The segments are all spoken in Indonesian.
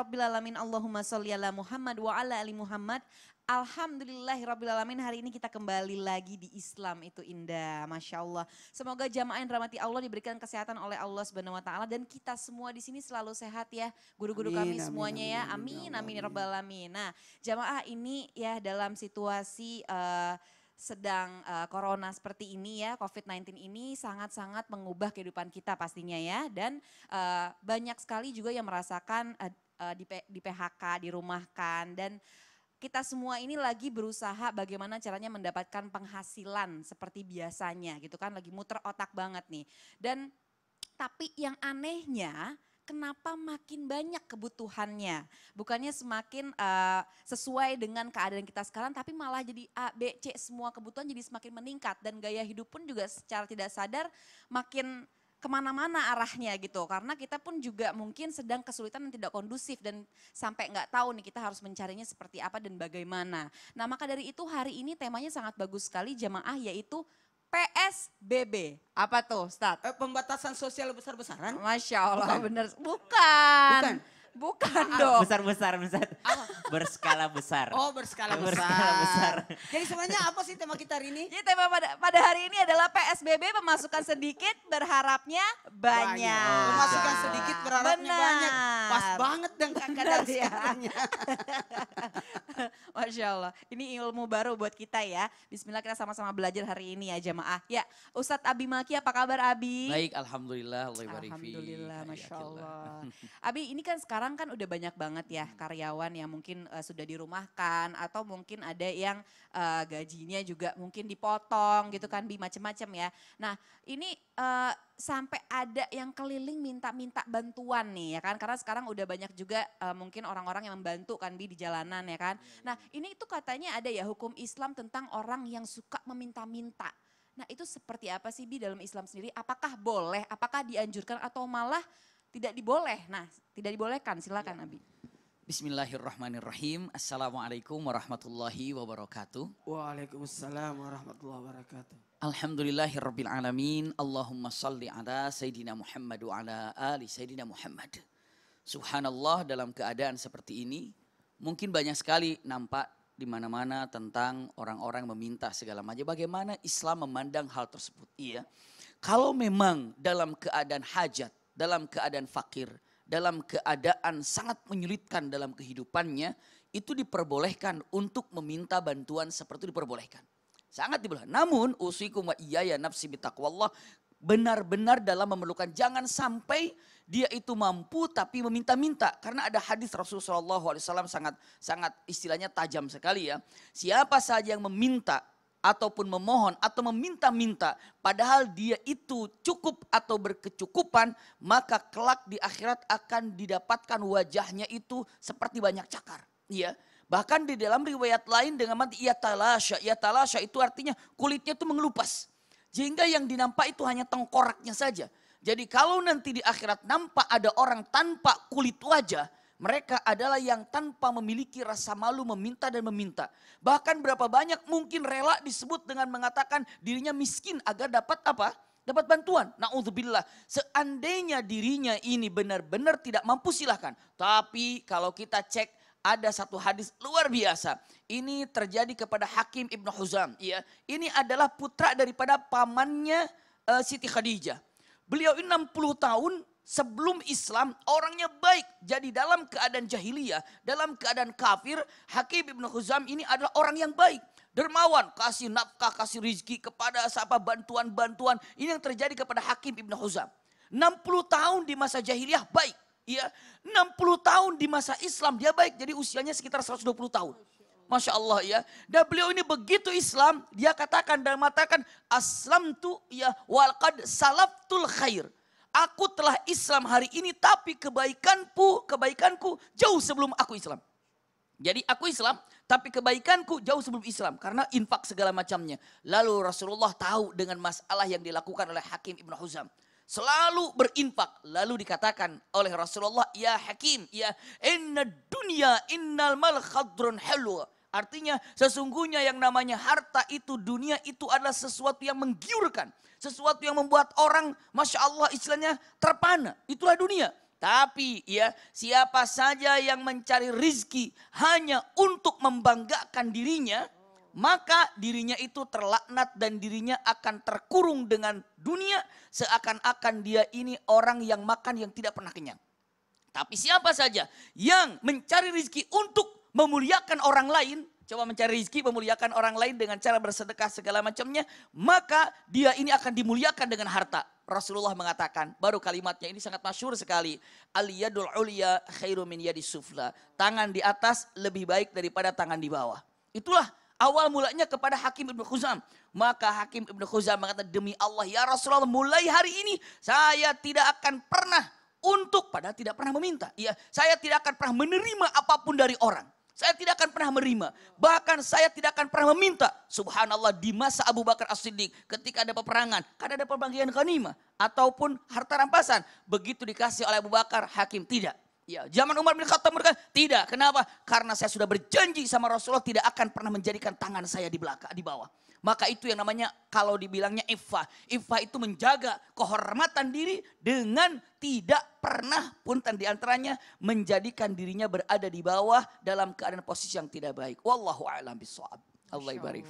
alamin. Allahumma sholli ala Muhammad wa ala ali Muhammad. alamin. hari ini kita kembali lagi di Islam itu indah. Masya Allah. Semoga jamaah yang dirahmati Allah diberikan kesehatan oleh Allah subhanahu wa ta'ala. Dan kita semua di sini selalu sehat ya. Guru-guru kami semuanya ya. amin, ya. Amin, amin, rabbal alamin. Nah jamaah ini ya dalam situasi... Uh, sedang uh, corona seperti ini ya, COVID-19 ini sangat-sangat mengubah kehidupan kita pastinya ya. Dan uh, banyak sekali juga yang merasakan uh, uh, di, di PHK, dirumahkan dan kita semua ini lagi berusaha bagaimana caranya mendapatkan penghasilan seperti biasanya gitu kan lagi muter otak banget nih. Dan tapi yang anehnya kenapa makin banyak kebutuhannya. Bukannya semakin uh, sesuai dengan keadaan kita sekarang, tapi malah jadi A, B, C semua kebutuhan jadi semakin meningkat. Dan gaya hidup pun juga secara tidak sadar makin kemana-mana arahnya gitu. Karena kita pun juga mungkin sedang kesulitan dan tidak kondusif dan sampai nggak tahu nih kita harus mencarinya seperti apa dan bagaimana. Nah maka dari itu hari ini temanya sangat bagus sekali jamaah yaitu PSBB. Apa tuh start eh, Pembatasan sosial besar-besaran. Masya Allah Bukan. benar. Bukan. Bukan. Bukan ah, ah, dong. Besar besar besar. Ah. Berskala besar. Oh berskala besar. Berskala besar. Jadi sebenarnya apa sih tema kita hari ini? Jadi tema pada pada hari ini adalah PSBB pemasukan sedikit berharapnya banyak. banyak. Pemasukan sedikit berharapnya Benar. banyak. Pas banget dengan kakak dan ya. sekarangnya. Masya Allah. Ini ilmu baru buat kita ya. Bismillah kita sama-sama belajar hari ini ya jemaah. Ya Ustadz Abi Maki apa kabar Abi? Baik Alhamdulillah. Alhamdulillah iya, Masya Allah. Abi ini kan sekarang kan udah banyak banget ya hmm. karyawan yang mungkin uh, sudah dirumahkan. Atau mungkin ada yang uh, gajinya juga mungkin dipotong gitu kan Bi macem-macem ya. Nah ini... Uh, sampai ada yang keliling minta-minta bantuan nih ya kan karena sekarang udah banyak juga uh, mungkin orang-orang yang membantu kan Bi di jalanan ya kan. Iya. Nah, ini itu katanya ada ya hukum Islam tentang orang yang suka meminta-minta. Nah, itu seperti apa sih Bi dalam Islam sendiri? Apakah boleh? Apakah dianjurkan atau malah tidak diboleh? Nah, tidak dibolehkan silakan ya. Abi. Bismillahirrahmanirrahim. Assalamualaikum warahmatullahi wabarakatuh. Waalaikumsalam warahmatullahi wabarakatuh. Alhamdulillahirabbil alamin. Allahumma salli ala sayidina Muhammad wa ala ali sayidina Muhammad. Subhanallah dalam keadaan seperti ini mungkin banyak sekali nampak di mana-mana tentang orang-orang meminta segala macam. Bagaimana Islam memandang hal tersebut? Iya. Kalau memang dalam keadaan hajat, dalam keadaan fakir, dalam keadaan sangat menyulitkan dalam kehidupannya, itu diperbolehkan untuk meminta bantuan seperti diperbolehkan. Sangat diperbolehkan. Namun usikum wa iyaya nafsi bitaqwallah benar-benar dalam memerlukan. Jangan sampai dia itu mampu tapi meminta-minta. Karena ada hadis Rasulullah SAW sangat, sangat istilahnya tajam sekali ya. Siapa saja yang meminta ataupun memohon atau meminta-minta padahal dia itu cukup atau berkecukupan maka kelak di akhirat akan didapatkan wajahnya itu seperti banyak cakar ya bahkan di dalam riwayat lain dengan mati ia ya talasha ia ya talasha itu artinya kulitnya itu mengelupas sehingga yang dinampak itu hanya tengkoraknya saja jadi kalau nanti di akhirat nampak ada orang tanpa kulit wajah mereka adalah yang tanpa memiliki rasa malu meminta dan meminta. Bahkan berapa banyak mungkin rela disebut dengan mengatakan dirinya miskin agar dapat apa? Dapat bantuan. Na'udzubillah. Seandainya dirinya ini benar-benar tidak mampu silahkan. Tapi kalau kita cek ada satu hadis luar biasa. Ini terjadi kepada Hakim Ibn Huzam. Ya. Ini adalah putra daripada pamannya uh, Siti Khadijah. Beliau 60 tahun sebelum Islam orangnya baik. Jadi dalam keadaan jahiliyah, dalam keadaan kafir, Hakim Ibn Khuzam ini adalah orang yang baik. Dermawan, kasih nafkah, kasih rizki kepada siapa bantuan-bantuan. Ini yang terjadi kepada Hakim Ibn Khuzam. 60 tahun di masa jahiliyah baik. Ya, 60 tahun di masa Islam dia baik. Jadi usianya sekitar 120 tahun. Masya Allah ya. Dan beliau ini begitu Islam, dia katakan dan mengatakan aslam tu ya walqad salaftul khair aku telah Islam hari ini tapi kebaikanku, kebaikanku jauh sebelum aku Islam. Jadi aku Islam tapi kebaikanku jauh sebelum Islam karena infak segala macamnya. Lalu Rasulullah tahu dengan masalah yang dilakukan oleh Hakim Ibnu Huzam. Selalu berinfak. Lalu dikatakan oleh Rasulullah, "Ya Hakim, ya inna dunya innal mal khadrun halwa." Artinya sesungguhnya yang namanya harta itu, dunia itu adalah sesuatu yang menggiurkan. Sesuatu yang membuat orang, Masya Allah istilahnya terpana. Itulah dunia. Tapi ya siapa saja yang mencari rizki hanya untuk membanggakan dirinya, maka dirinya itu terlaknat dan dirinya akan terkurung dengan dunia seakan-akan dia ini orang yang makan yang tidak pernah kenyang. Tapi siapa saja yang mencari rizki untuk memuliakan orang lain, coba mencari rezeki, memuliakan orang lain dengan cara bersedekah segala macamnya, maka dia ini akan dimuliakan dengan harta. Rasulullah mengatakan, baru kalimatnya ini sangat masyur sekali. Aliyadul ulia khairu min yadi sufla. Tangan di atas lebih baik daripada tangan di bawah. Itulah awal mulanya kepada Hakim Ibn Khuzam. Maka Hakim Ibn Khuzam mengatakan, demi Allah ya Rasulullah mulai hari ini saya tidak akan pernah untuk padahal tidak pernah meminta. Ya, saya tidak akan pernah menerima apapun dari orang. Saya tidak akan pernah menerima. Bahkan saya tidak akan pernah meminta. Subhanallah di masa Abu Bakar As-Siddiq ketika ada peperangan. Karena ada pembagian ghanimah. Ataupun harta rampasan. Begitu dikasih oleh Abu Bakar, hakim tidak. Ya, zaman Umar bin Khattab mereka tidak. Kenapa? Karena saya sudah berjanji sama Rasulullah tidak akan pernah menjadikan tangan saya di belakang, di bawah. Maka itu yang namanya kalau dibilangnya iffah. Iffah itu menjaga kehormatan diri dengan tidak pernah pun dan diantaranya menjadikan dirinya berada di bawah dalam keadaan posisi yang tidak baik. Wallahu a'lam bishawab. Allah ibarik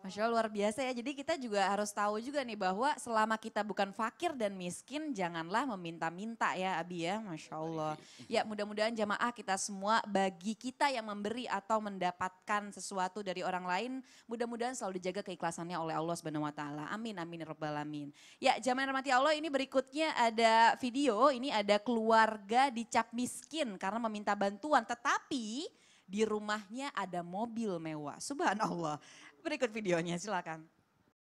Masya Allah luar biasa ya. Jadi kita juga harus tahu juga nih bahwa selama kita bukan fakir dan miskin janganlah meminta-minta ya Abi ya. Masya Allah. Ya mudah-mudahan jamaah kita semua bagi kita yang memberi atau mendapatkan sesuatu dari orang lain. Mudah-mudahan selalu dijaga keikhlasannya oleh Allah Subhanahu Wa Taala. Amin amin ya robbal amin. Ya jamaah rahmati Allah ini berikutnya ada video. Ini ada keluarga dicap miskin karena meminta bantuan tetapi di rumahnya ada mobil mewah. Subhanallah berikut videonya silakan.